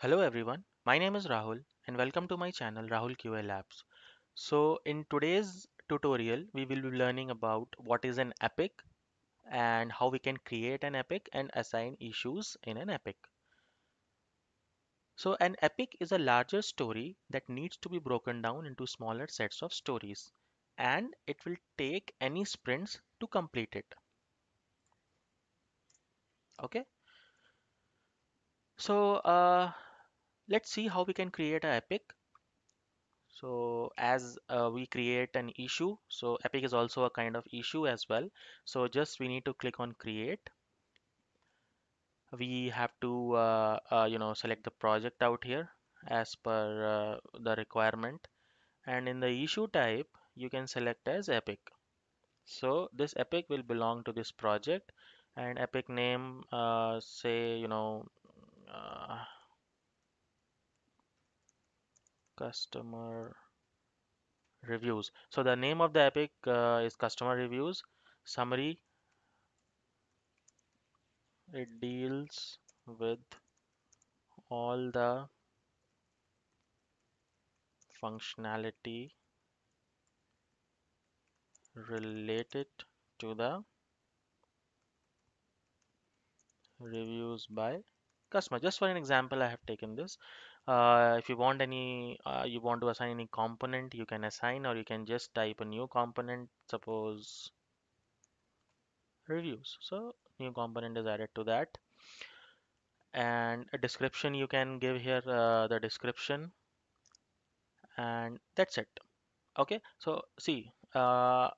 Hello everyone, my name is Rahul and welcome to my channel Rahul QA Labs. So in today's tutorial, we will be learning about what is an epic and how we can create an epic and assign issues in an epic. So an epic is a larger story that needs to be broken down into smaller sets of stories and it will take any sprints to complete it. Okay. So uh, let's see how we can create an epic so as uh, we create an issue so epic is also a kind of issue as well so just we need to click on create we have to uh, uh, you know select the project out here as per uh, the requirement and in the issue type you can select as epic so this epic will belong to this project and epic name uh, say you know uh, customer reviews so the name of the epic uh, is customer reviews summary it deals with all the functionality related to the reviews by customer just for an example i have taken this uh, if you want any uh, you want to assign any component you can assign or you can just type a new component suppose reviews so new component is added to that and a description you can give here uh, the description and that's it okay so see uh,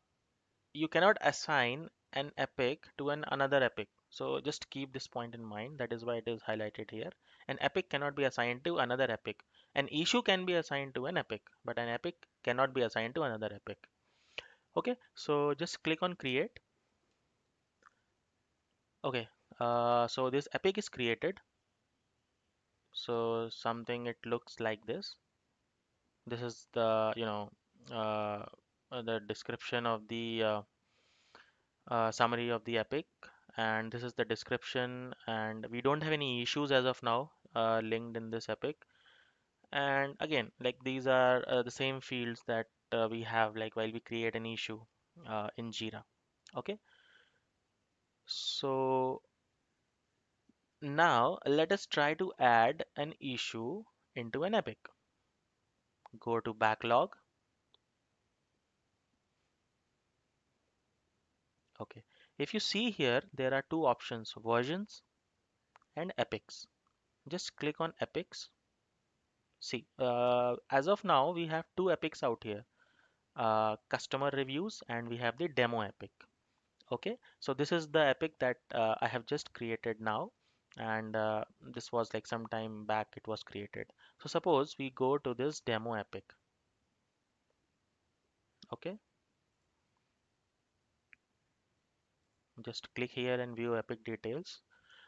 you cannot assign an epic to an another epic so just keep this point in mind. That is why it is highlighted here. An epic cannot be assigned to another epic. An issue can be assigned to an epic, but an epic cannot be assigned to another epic. Okay, so just click on create. Okay, uh, so this epic is created. So something it looks like this. This is the, you know, uh, the description of the uh, uh summary of the epic and this is the description and we don't have any issues as of now uh, linked in this epic and again like these are uh, the same fields that uh, we have like while we create an issue uh, in Jira okay so now let us try to add an issue into an epic go to backlog okay if you see here, there are two options, versions and epics. Just click on epics. See, uh, as of now, we have two epics out here. Uh, customer reviews and we have the demo epic. Okay, so this is the epic that uh, I have just created now and uh, this was like some time back it was created. So suppose we go to this demo epic. Okay, just click here and view epic details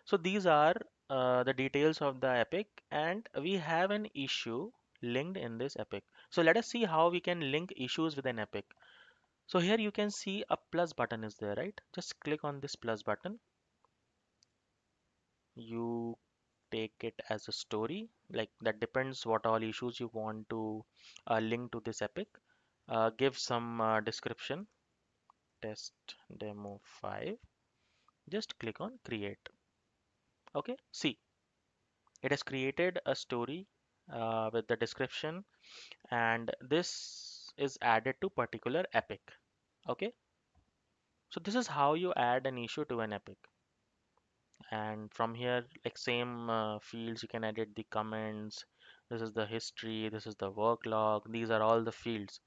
so these are uh, the details of the epic and we have an issue linked in this epic so let us see how we can link issues with an epic so here you can see a plus button is there right just click on this plus button you take it as a story like that depends what all issues you want to uh, link to this epic uh, give some uh, description test demo 5 just click on create okay see it has created a story uh, with the description and this is added to particular epic okay so this is how you add an issue to an epic and from here like same uh, fields you can edit the comments this is the history this is the work log these are all the fields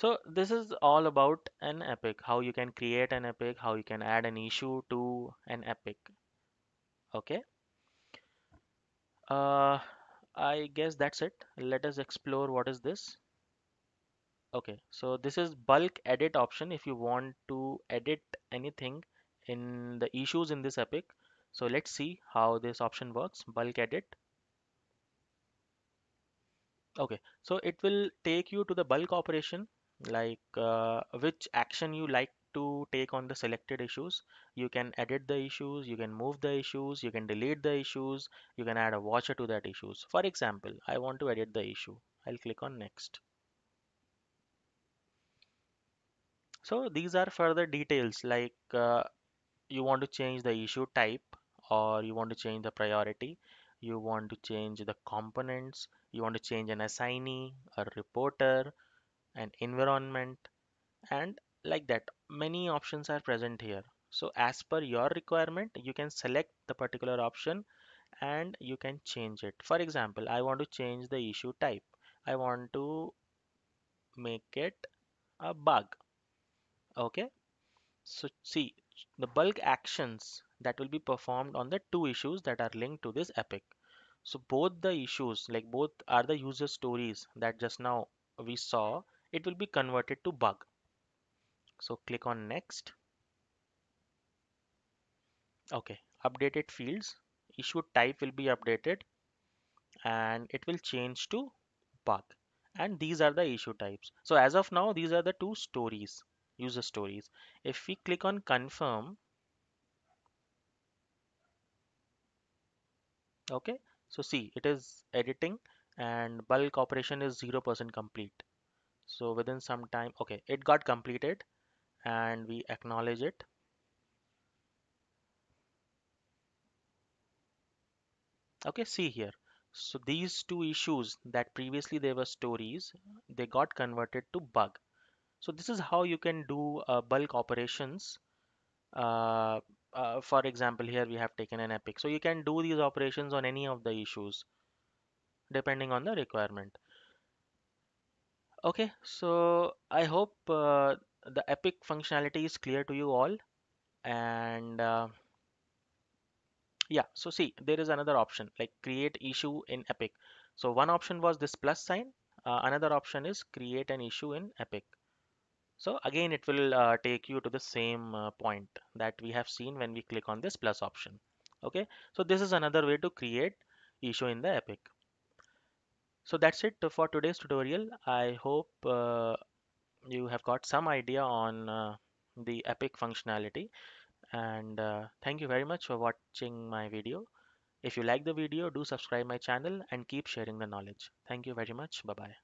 so this is all about an epic, how you can create an epic, how you can add an issue to an epic. Okay. Uh, I guess that's it. Let us explore what is this. Okay, so this is bulk edit option if you want to edit anything in the issues in this epic. So let's see how this option works, bulk edit. Okay, so it will take you to the bulk operation like uh, which action you like to take on the selected issues you can edit the issues you can move the issues you can delete the issues you can add a watcher to that issues for example i want to edit the issue i'll click on next so these are further details like uh, you want to change the issue type or you want to change the priority you want to change the components you want to change an assignee a reporter and environment and like that many options are present here so as per your requirement you can select the particular option and you can change it for example i want to change the issue type i want to make it a bug okay so see the bulk actions that will be performed on the two issues that are linked to this epic so both the issues like both are the user stories that just now we saw it will be converted to bug. So click on next. Okay, updated fields. Issue type will be updated and it will change to bug. And these are the issue types. So as of now, these are the two stories, user stories. If we click on confirm, okay, so see it is editing and bulk operation is 0% complete so within some time okay it got completed and we acknowledge it okay see here so these two issues that previously they were stories they got converted to bug so this is how you can do uh, bulk operations uh, uh, for example here we have taken an epic so you can do these operations on any of the issues depending on the requirement Okay, so I hope uh, the epic functionality is clear to you all and uh, yeah so see there is another option like create issue in epic so one option was this plus sign uh, another option is create an issue in epic so again it will uh, take you to the same uh, point that we have seen when we click on this plus option okay so this is another way to create issue in the epic so that's it for today's tutorial i hope uh, you have got some idea on uh, the epic functionality and uh, thank you very much for watching my video if you like the video do subscribe my channel and keep sharing the knowledge thank you very much bye bye